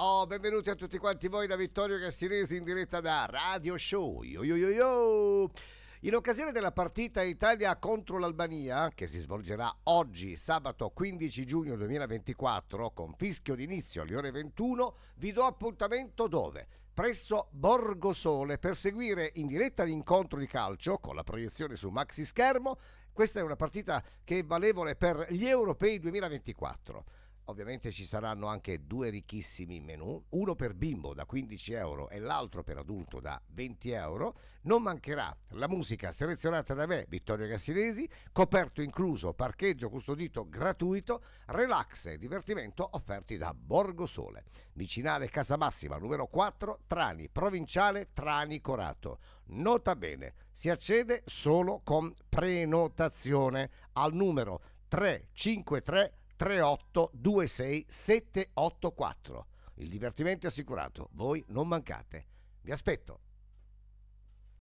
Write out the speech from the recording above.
Oh, benvenuti a tutti quanti voi da Vittorio Cassinesi in diretta da Radio Show. Yo, yo, yo, yo. In occasione della partita Italia contro l'Albania, che si svolgerà oggi, sabato 15 giugno 2024, con fischio d'inizio alle ore 21, vi do appuntamento dove? Presso Borgo Sole per seguire in diretta l'incontro di calcio con la proiezione su maxi schermo. Questa è una partita che è valevole per gli europei 2024 ovviamente ci saranno anche due ricchissimi menù, uno per bimbo da 15 euro e l'altro per adulto da 20 euro. Non mancherà la musica selezionata da me, Vittorio Gassinesi, coperto incluso, parcheggio custodito gratuito, relax e divertimento offerti da Borgo Sole. Vicinale Casa Massima numero 4, Trani, provinciale Trani Corato. Nota bene, si accede solo con prenotazione al numero 353 3826784. Il divertimento è assicurato, voi non mancate. Vi aspetto.